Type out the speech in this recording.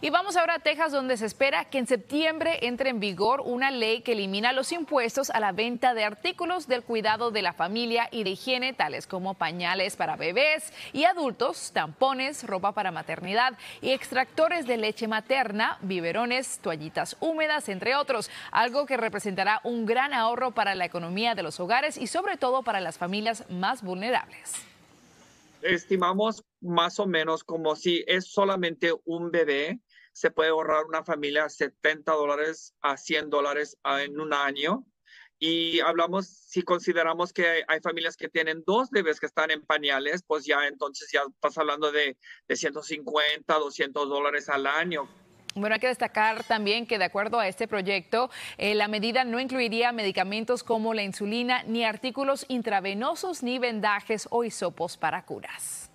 Y vamos ahora a Texas, donde se espera que en septiembre entre en vigor una ley que elimina los impuestos a la venta de artículos del cuidado de la familia y de higiene, tales como pañales para bebés y adultos, tampones, ropa para maternidad y extractores de leche materna, biberones, toallitas húmedas, entre otros, algo que representará un gran ahorro para la economía de los hogares y sobre todo para las familias más vulnerables estimamos más o menos como si es solamente un bebé se puede ahorrar una familia 70 dólares a 100 dólares en un año. Y hablamos, si consideramos que hay familias que tienen dos bebés que están en pañales, pues ya entonces ya estás hablando de, de 150, 200 dólares al año. Bueno, hay que destacar también que de acuerdo a este proyecto, eh, la medida no incluiría medicamentos como la insulina, ni artículos intravenosos, ni vendajes o hisopos para curas.